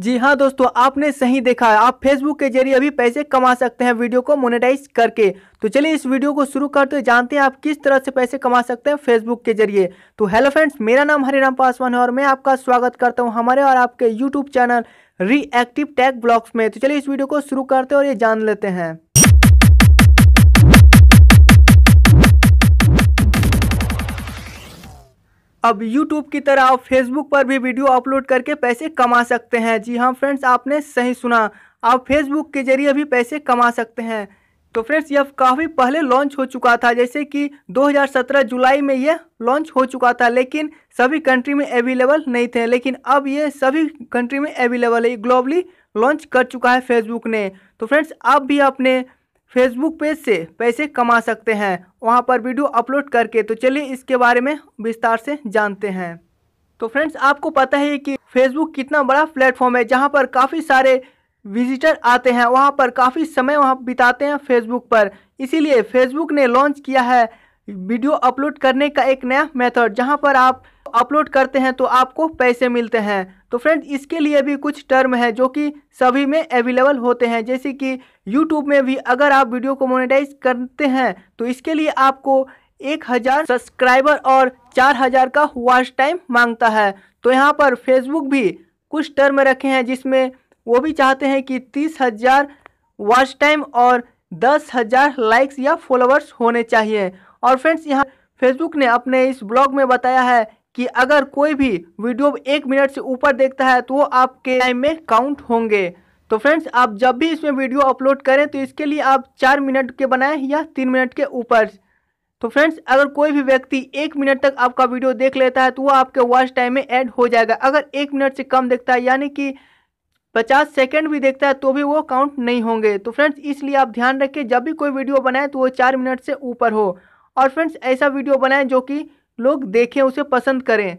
जी हाँ दोस्तों आपने सही देखा है आप फेसबुक के जरिए अभी पैसे कमा सकते हैं वीडियो को मोनेटाइज करके तो चलिए इस वीडियो को शुरू करते हैं जानते हैं आप किस तरह से पैसे कमा सकते हैं फेसबुक के जरिए तो हेलो फ्रेंड्स मेरा नाम हरिराम पासवान है और मैं आपका स्वागत करता हूँ हमारे और आपके YouTube channel reactive tag blogs में तो चलिए इस वीडियो को शुरू करते हैं और ये जान लेते हैं अब यूट्यूब की तरह आप फेसबुक पर भी वीडियो अपलोड करके पैसे कमा सकते हैं जी हाँ फ्रेंड्स आपने सही सुना आप फेसबुक के जरिए भी पैसे कमा सकते हैं तो फ्रेंड्स यह काफ़ी पहले लॉन्च हो चुका था जैसे कि 2017 जुलाई में यह लॉन्च हो चुका था लेकिन सभी कंट्री में अवेलेबल नहीं थे लेकिन अब ये सभी कंट्री में अवेलेबल है ग्लोबली लॉन्च कर चुका है फेसबुक ने तो फ्रेंड्स आप भी अपने फेसबुक पेज से पैसे कमा सकते हैं वहाँ पर वीडियो अपलोड करके तो चलिए इसके बारे में विस्तार से जानते हैं तो फ्रेंड्स आपको पता है कि फेसबुक कितना बड़ा प्लेटफॉर्म है जहाँ पर काफ़ी सारे विजिटर आते हैं वहाँ पर काफ़ी समय वहाँ बिताते हैं फेसबुक पर इसीलिए फेसबुक ने लॉन्च किया है वीडियो अपलोड करने का एक नया मेथड जहाँ पर आप अपलोड करते हैं तो आपको पैसे मिलते हैं तो फ्रेंड इसके लिए भी कुछ टर्म है जो कि सभी में अवेलेबल होते हैं जैसे कि यूट्यूब में भी अगर आप वीडियो को मोनेटाइज करते हैं तो इसके लिए आपको एक हज़ार सब्सक्राइबर और चार हज़ार का वॉच टाइम मांगता है तो यहाँ पर फेसबुक भी कुछ टर्म रखे हैं जिसमें वो भी चाहते हैं कि तीस हज़ार वॉच टाइम और दस हज़ार लाइक्स या फॉलोअर्स होने चाहिए और फ्रेंड्स यहाँ फेसबुक ने अपने इस ब्लॉग में बताया है कि अगर कोई भी वीडियो एक मिनट से ऊपर देखता है तो वो आपके टाइम में काउंट होंगे तो फ्रेंड्स आप जब भी इसमें वीडियो अपलोड करें तो इसके लिए आप चार मिनट के बनाएं या तीन मिनट के ऊपर तो फ्रेंड्स अगर कोई भी व्यक्ति एक मिनट तक आपका वीडियो देख लेता है तो वो आपके वॉच टाइम में ऐड हो जाएगा अगर एक मिनट से कम देखता है यानी कि पचास सेकेंड भी देखता है तो भी वो काउंट नहीं होंगे तो फ्रेंड्स इसलिए आप ध्यान रखें जब भी कोई वीडियो बनाएं तो वो चार मिनट से ऊपर हो और फ्रेंड्स ऐसा वीडियो बनाएं जो कि लोग देखें उसे पसंद करें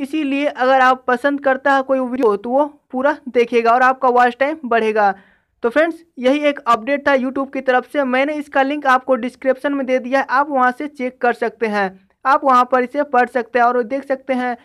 इसीलिए अगर आप पसंद करता है कोई वीडियो तो वो पूरा देखेगा और आपका वॉच टाइम बढ़ेगा तो फ्रेंड्स यही एक अपडेट था यूट्यूब की तरफ से मैंने इसका लिंक आपको डिस्क्रिप्शन में दे दिया है आप वहाँ से चेक कर सकते हैं आप वहाँ पर इसे पढ़ सकते हैं और देख सकते हैं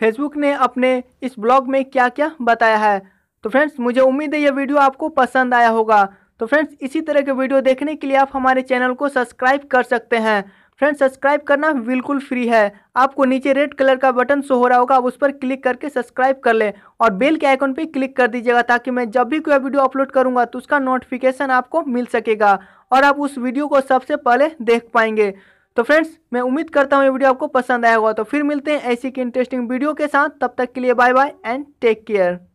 फेसबुक ने अपने इस ब्लॉग में क्या क्या बताया है तो फ्रेंड्स मुझे उम्मीद है यह वीडियो आपको पसंद आया होगा तो फ्रेंड्स इसी तरह के वीडियो देखने के लिए आप हमारे चैनल को सब्सक्राइब कर सकते हैं फ्रेंड्स सब्सक्राइब करना बिल्कुल फ्री है आपको नीचे रेड कलर का बटन शो हो रहा होगा आप उस पर क्लिक करके सब्सक्राइब कर लें और बेल के आइकन पर क्लिक कर दीजिएगा ताकि मैं जब भी कोई वीडियो अपलोड करूँगा तो उसका नोटिफिकेशन आपको मिल सकेगा और आप उस वीडियो को सबसे पहले देख पाएंगे तो फ्रेंड्स मैं उम्मीद करता हूँ ये वीडियो आपको पसंद आएगा तो फिर मिलते हैं ऐसी की इंटरेस्टिंग वीडियो के साथ तब तक के लिए bye bye and take care